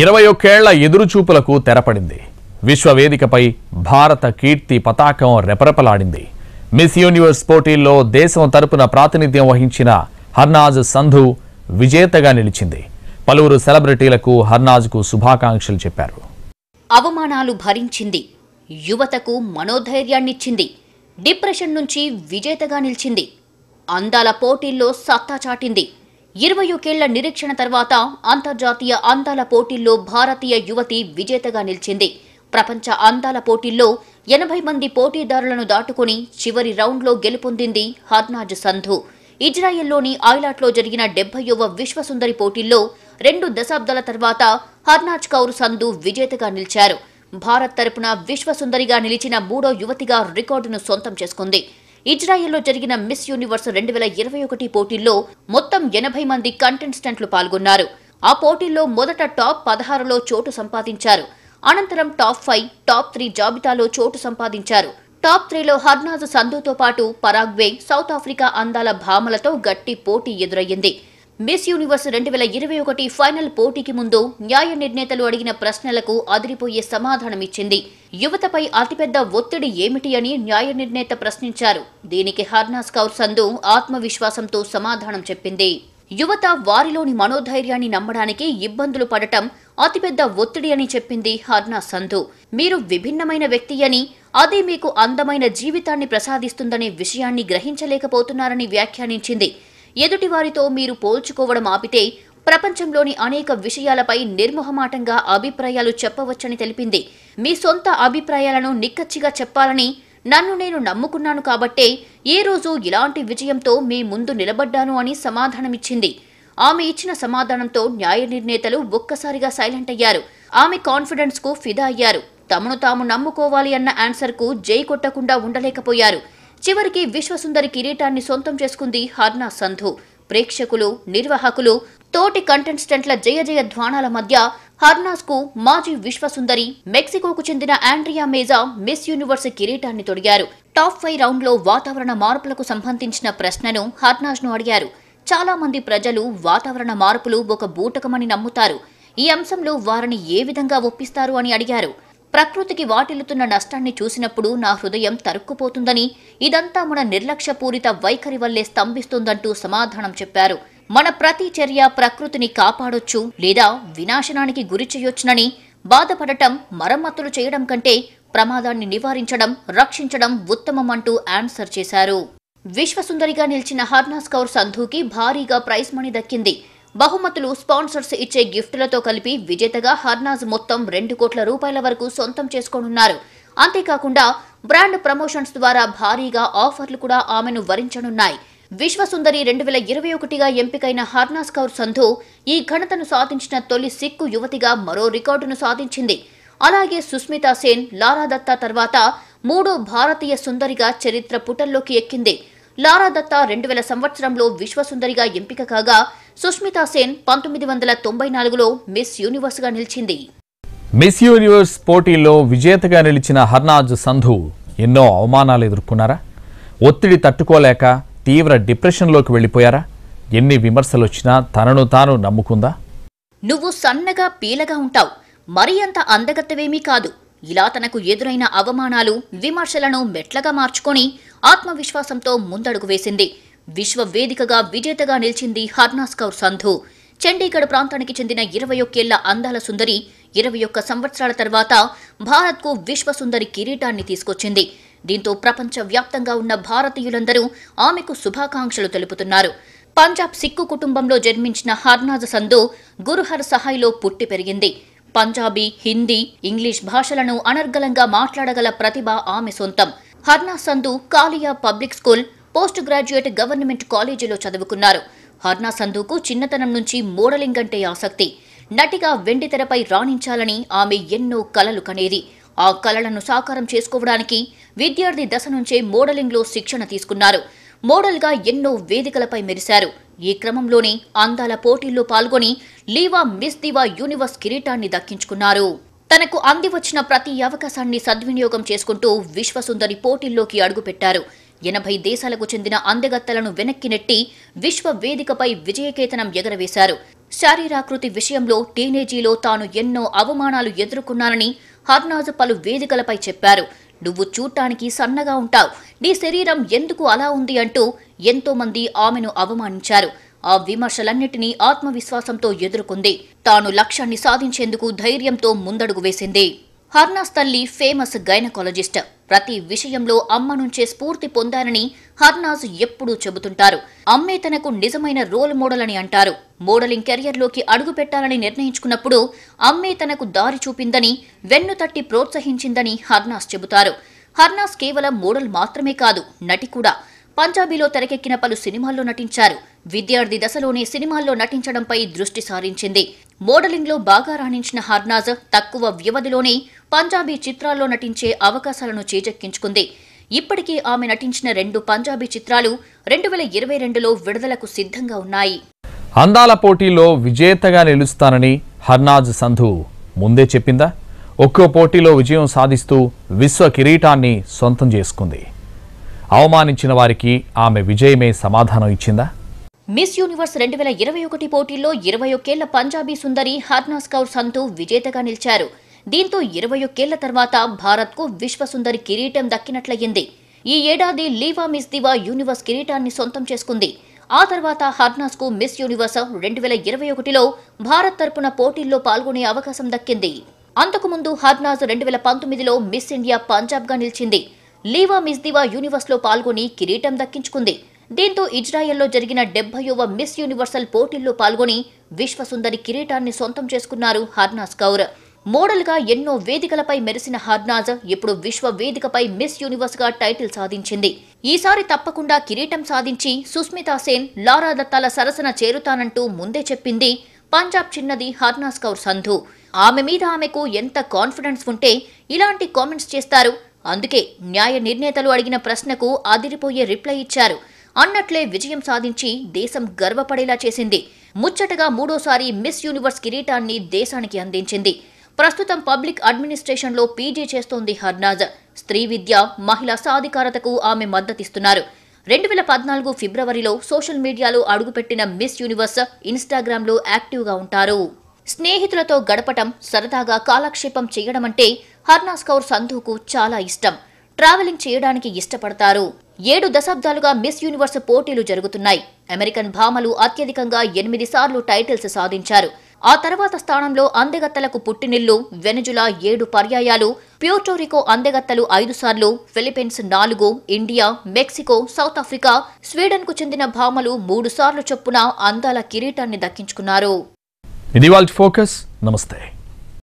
ఇరవై ఒక్కేళ్ల ఎదురుచూపులకు తెరపడింది విశ్వవేదికపై భారత కీర్తి పతాకం రెపరెపలాడింది మిస్ యూనివర్స్ పోటీల్లో దేశం తరపున ప్రాతినిధ్యం వహించిన హర్నాజ్ సంధు విజేతగా నిలిచింది పలువురు సెలబ్రిటీలకు హర్నాజ్కు శుభాకాంక్షలు చెప్పారు అవమానాలు భరించింది యువతకు మనోధైర్యాన్నిచ్చింది డిప్రెషన్ నుంచి విజేతగా నిలిచింది అందాల పోటీల్లో సత్తా చాటింది ఇరవై ఒకేళ్ల నిరీక్షణ తర్వాత అంతర్జాతీయ అందాల పోటీల్లో భారతీయ యువతి విజేతగా నిలిచింది ప్రపంచ అందాల పోటీల్లో ఎనభై మంది పోటీదారులను దాటుకుని చివరి రౌండ్లో గెలుపొందింది హర్నాజ్ సంధు ఇజ్రాయెల్లోని ఐలాట్లో జరిగిన డెబ్బైవ విశ్వసుందరి పోటీల్లో రెండు దశాబ్దాల తర్వాత హర్నాజ్ కౌర్ సంధు విజేతగా నిలిచారు భారత్ తరపున విశ్వసుందరిగా నిలిచిన మూడో యువతిగా రికార్డును సొంతం చేసుకుంది ఇజ్రాయెల్లో జరిగిన మిస్ యూనివర్స్ రెండు వేల ఇరవై ఒకటి పోటీల్లో మొత్తం ఎనభై మంది కంటెస్టెంట్లు పాల్గొన్నారు ఆ పోటీల్లో మొదట టాప్ పదహారులో చోటు సంపాదించారు అనంతరం టాప్ ఫైవ్ టాప్ త్రీ జాబితాలో చోటు సంపాదించారు టాప్ త్రీలో హర్నాజ్ సంధుతో పాటు పరాగ్వే సౌత్ ఆఫ్రికా అందాల భామలతో గట్టి పోటీ ఎదురయ్యింది మిస్ యూనివర్స్ రెండు వేల ఇరవై ఒకటి ఫైనల్ పోటీకి ముందు న్యాయ నిర్ణేతలు అడిగిన ప్రశ్నలకు అదిరిపోయే సమాధానమిచ్చింది యువతపై అతిపెద్ద ఒత్తిడి ఏమిటి అని న్యాయ నిర్ణేత ప్రశ్నించారు దీనికి హర్నాస్ కౌర్ సందు ఆత్మవిశ్వాసంతో సమాధానం చెప్పింది యువత వారిలోని మనోధైర్యాన్ని నమ్మడానికి ఇబ్బందులు పడటం అతిపెద్ద ఒత్తిడి అని చెప్పింది హర్నా సంధు మీరు విభిన్నమైన వ్యక్తి అని అదే మీకు అందమైన జీవితాన్ని ప్రసాదిస్తుందనే విషయాన్ని గ్రహించలేకపోతున్నారని వ్యాఖ్యానించింది ఎదుటివారితో మీరు పోల్చుకోవడం ఆపితే ప్రపంచంలోని అనేక విషయాలపై నిర్మోహమాటంగా అభిప్రాయాలు చెప్పవచ్చని తెలిపింది మీ సొంత అభిప్రాయాలను నిక్కచ్చిగా చెప్పాలని నన్ను నేను నమ్ముకున్నాను కాబట్టే ఏ రోజు ఇలాంటి విజయంతో మీ ముందు నిలబడ్డాను అని సమాధానమిచ్చింది ఆమె ఇచ్చిన సమాధానంతో న్యాయ నిర్ణేతలు ఒక్కసారిగా సైలెంట్ అయ్యారు ఆమె కాన్ఫిడెన్స్కు ఫిదా అయ్యారు తమను తాము నమ్ముకోవాలి అన్న ఆన్సర్కు జై కొట్టకుండా ఉండలేకపోయారు చివరికి విశ్వసుందరి కిరీటాన్ని సొంతం చేసుకుంది హర్నా సంధు ప్రేక్షకులు నిర్వాహకులు తోటి కంటెస్టెంట్ల జయ జయ ధ్వానాల మధ్య హర్నాస్ కు మాజీ విశ్వసుందరి మెక్సికోకు చెందిన ఆండ్రియా మేజా మిస్ యూనివర్స్ కిరీటాన్ని తొడిగారు టాప్ ఫైవ్ రౌండ్ లో వాతావరణ మార్పులకు సంబంధించిన ప్రశ్నను హర్నాస్ ను అడిగారు చాలా మంది ప్రజలు వాతావరణ మార్పులు ఒక బూటకమని నమ్ముతారు ఈ అంశంలో వారిని ఏ విధంగా ఒప్పిస్తారు అని అడిగారు ప్రకృతికి వాటిల్లుతున్న నష్టాన్ని చూసినప్పుడు నా హృదయం తరుక్కుపోతుందని ఇదంతా మన నిర్లక్ష్యపూరిత వైఖరి వల్లే స్తంభిస్తుందంటూ సమాధానం చెప్పారు మన ప్రతి చర్య ప్రకృతిని కాపాడొచ్చు లేదా వినాశనానికి గురి చేయొచ్చునని బాధపడటం మరమ్మతులు చేయడం కంటే ప్రమాదాన్ని నివారించడం రక్షించడం ఉత్తమం అంటూ ఆన్సర్ చేశారు విశ్వసుందరిగా నిలిచిన హర్నాస్ కౌర్ సంధూకి భారీగా ప్రైజ్ మనీ దక్కింది బహుమతులు స్పాన్సర్స్ ఇచ్చే గిఫ్టులతో కలిపి విజేతగా హర్నాజ్ మొత్తం రెండు కోట్ల రూపాయల వరకు సొంతం చేసుకోనున్నారు అంతేకాకుండా బ్రాండ్ ప్రమోషన్స్ ద్వారా భారీగా ఆఫర్లు కూడా ఆమెను వరించనున్నాయి విశ్వసుందరి రెండు వేల ఇరవై ఒకటిగా ఎంపికైన హర్నాస్ కౌర్ సంధు ఈ ఘనతను సాధించిన తొలి సిక్కు యువతిగా మరో రికార్డును సాధించింది అలాగే సుస్మితా సేన్ లారా దత్తా తర్వాత మూడో భారతీయ సుందరిగా చరిత్ర పుటల్లోకి ఎక్కింది లారా దత్తా రెండు వేల సంవత్సరంలో విశ్వసుందరిగా ఎంపిక కాగా సుష్మితా సేన్ పంతొమ్మిది వందల తొంభై నాలుగులో మిస్ యూనివర్స్గా నిలిచింది మిస్ యూనివర్స్ పోటీల్లో విజేతగా నిలిచిన హర్నాజ్ సంధు ఎన్నో అవమానాలు ఎదుర్కొన్నారా ఒత్తిడి తట్టుకోలేక తీవ్ర డిప్రెషన్లోకి వెళ్ళిపోయారా ఎన్ని విమర్శలు వచ్చినా తనను తాను నమ్ముకుందా నువ్వు సన్నగా పీలగా ఉంటావు మరీ అంత అందగత్తవేమీ కాదు ఇలా తనకు ఎదురైన అవమానాలు విమర్శలను మెట్లగా మార్చుకొని ఆత్మవిశ్వాసంతో ముందడుగు వేసింది విశ్వవేదికగా విజేతగా నిలిచింది హర్నాస్ కౌర్ సంధు చండీగఢ్ ప్రాంతానికి చెందిన ఇరవై ఒక్కేళ్ల అందాల సుందరి ఇరవై ఒక్క సంవత్సరాల తర్వాత భారత్కు విశ్వసుందరి కిరీటాన్ని తీసుకొచ్చింది దీంతో ప్రపంచ వ్యాప్తంగా ఉన్న భారతీయులందరూ ఆమెకు శుభాకాంక్షలు తెలుపుతున్నారు పంజాబ్ సిక్కు కుటుంబంలో జన్మించిన హర్నాజ్ సంధు గురుహర్ సహాయ్లో పుట్టి పెరిగింది పంజాబీ హిందీ ఇంగ్లీష్ భాషలను అనర్గళంగా మాట్లాడగల ప్రతిభ ఆమె సొంతం హర్నాజ్ సంధు కాలియా public school post graduate government కాలేజీలో చదువుకున్నారు హర్నా సంధుకు చిన్నతనం నుంచి మోడలింగ్ అంటే ఆసక్తి నటిగా వెండితెరపై రాణించాలని ఆమె ఎన్నో కలలు కనేది ఆ కలలను సాకారం చేసుకోవడానికి విద్యార్థి దశ నుంచే మోడలింగ్లో శిక్షణ తీసుకున్నారు మోడల్గా ఎన్నో వేదికలపై మెరిశారు ఈ క్రమంలోనే అందాల పోటీల్లో పాల్గొని లీవా మిస్ దివా యూనివర్స్ కిరీటాన్ని దక్కించుకున్నారు తనకు అంది వచ్చిన ప్రతి అవకాశాన్ని సద్వినియోగం చేసుకుంటూ విశ్వసుందరి పోటీల్లోకి అడుగుపెట్టారు ఎనభై దేశాలకు చెందిన అందెగత్తలను వెనక్కి నెట్టి విశ్వ వేదికపై విజయకేతనం ఎగరవేశారు శారీరాకృతి విషయంలో టీనేజీలో తాను ఎన్నో అవమానాలు ఎదుర్కొన్నానని హర్నాజ్ పలు వేదికలపై చెప్పారు నువ్వు చూడటానికి సన్నగా ఉంటావు నీ శరీరం ఎందుకు అలా ఉంది అంటూ ఎంతోమంది ఆమెను అవమానించారు ఆ విమర్శలన్నిటినీ ఆత్మవిశ్వాసంతో ఎదుర్కొంది తాను లక్ష్యాన్ని సాధించేందుకు ధైర్యంతో ముందడుగు వేసింది హర్నాస్ తల్లి ఫేమస్ గైనకాలజిస్ట్ ప్రతి విషయంలో అమ్మ నుంచే స్ఫూర్తి పొందానని హర్నాజ్ ఎప్పుడూ చెబుతుంటారు అమ్మే తనకు నిజమైన రోల్ మోడల్ అని అంటారు మోడలింగ్ కెరియర్లోకి అడుగు పెట్టాలని నిర్ణయించుకున్నప్పుడు అమ్మే తనకు దారి చూపిందని వెన్ను తట్టి ప్రోత్సహించిందని హర్నాస్ చెబుతారు హర్నాస్ కేవలం మోడల్ మాత్రమే కాదు నటి కూడా పంజాబీలో తెరకెక్కిన పలు సినిమాల్లో నటించారు విద్యార్థి దశలోనే సినిమాల్లో నటించడంపై దృష్టి సారించింది మోడలింగ్లో బాగా రాణించిన హర్నాజ్ తక్కువ వ్యవధిలోనే పంజాబీ చిత్రాల్లో నటించే అవకాశాలను చేజెక్కించుకుంది ఇప్పటికీ ఆమె నటించిన రెండు పంజాబీ చిత్రాలు రెండు వేల ఇరవై రెండులో విడుదలకు సిద్ధంగా ఉన్నాయి అందాల పోటీలో విజేతగా నిలుస్తానని హర్నాజ్ సంధు ముందే చెప్పిందా ఒక్కో పోటీలో విజయం సాధిస్తూ విశ్వ కిరీటాన్ని సొంతం చేసుకుంది అవమానించిన వారికి ఆమె విజయమే సమాధానం ఇచ్చిందా మిస్ యూనివర్స్ రెండు వేల ఇరవై ఒకటి పోటీల్లో ఇరవై ఒకేళ్ల పంజాబీ సుందరి హర్నాస్ కౌర్ సంతు విజేతగా నిలిచారు దీంతో ఇరవై ఒకేళ్ల తర్వాత భారత్కు విశ్వసుందరి కిరీటం దక్కినట్లయింది ఈ ఏడాది లీవా మిస్ దివా యూనివర్స్ కిరీటాన్ని సొంతం చేసుకుంది ఆ తర్వాత కు మిస్ యూనివర్స్ రెండు వేల ఇరవై ఒకటిలో భారత్ తరపున పోటీల్లో పాల్గొనే అవకాశం దక్కింది అంతకుముందు హర్నాజ్ రెండు వేల పంతొమ్మిదిలో మిస్ ఇండియా పంజాబ్గా నిలిచింది లీవా మిస్దివా యూనివర్స్లో పాల్గొని కిరీటం దక్కించుకుంది దీంతో ఇజ్రాయెల్లో జరిగిన డెబ్బైవ మిస్ యూనివర్సల్ పోటీల్లో పాల్గొని విశ్వసుందరి కిరీటాన్ని సొంతం చేసుకున్నారు హర్నాస్ కౌర్ మోడల్గా ఎన్నో వేదికలపై మెరిసిన హర్నాజ్ ఇప్పుడు విశ్వ వేదికపై మిస్ యూనివర్స్గా టైటిల్ సాధించింది ఈసారి తప్పకుండా కిరీటం సాధించి సుస్మితా సేన్ లారా దత్తాల సరసన చేరుతానంటూ ముందే చెప్పింది పంజాబ్ చిన్నది హర్నాస్ కౌర్ సంధు ఆమె మీద ఆమెకు ఎంత కాన్ఫిడెన్స్ ఉంటే ఇలాంటి కామెంట్స్ చేస్తారు అందుకే న్యాయ నిర్ణేతలు అడిగిన ప్రశ్నకు అదిరిపోయే రిప్లై ఇచ్చారు అన్నట్లే విజయం సాధించి దేశం గర్వపడేలా చేసింది ముచ్చటగా మూడోసారి మిస్ యూనివర్స్ కిరీటాన్ని దేశానికి అందించింది ప్రస్తుతం పబ్లిక్ అడ్మినిస్ట్రేషన్లో పీజీ చేస్తోంది హర్నాజ్ స్త్రీ విద్య మహిళా సాధికారతకు ఆమె మద్దతిస్తున్నారు రెండు వేల పద్నాలుగు ఫిబ్రవరిలో సోషల్ మీడియాలో అడుగుపెట్టిన మిస్ యూనివర్స్ ఇన్స్టాగ్రామ్లో యాక్టివ్గా ఉంటారు స్నేహితులతో గడపటం సరదాగా కాలక్షేపం చేయడం అంటే హర్నాస్ కౌర్ సంధుకు చాలా ఇష్టం ట్రావెలింగ్ చేయడానికి ఇష్టపడతారు ఏడు దశాబ్దాలుగా మిస్ యూనివర్స్ పోటీలు జరుగుతున్నాయి అమెరికన్ భామలు అత్యధికంగా ఎనిమిది సార్లు టైటిల్స్ సాధించారు ఆ తర్వాత స్థానంలో అందెగత్తలకు పుట్టినిల్లు వెనజులా ఏడు పర్యాయాలు ప్యూర్టోరికో అందెగత్తలు ఐదు సార్లు ఫిలిప్పీన్స్ నాలుగు ఇండియా మెక్సికో సౌత్ ఆఫ్రికా స్వీడన్కు చెందిన భామలు మూడు సార్లు చొప్పున అందాల కిరీటాన్ని దక్కించుకున్నారు ఫోకస్ నమస్తే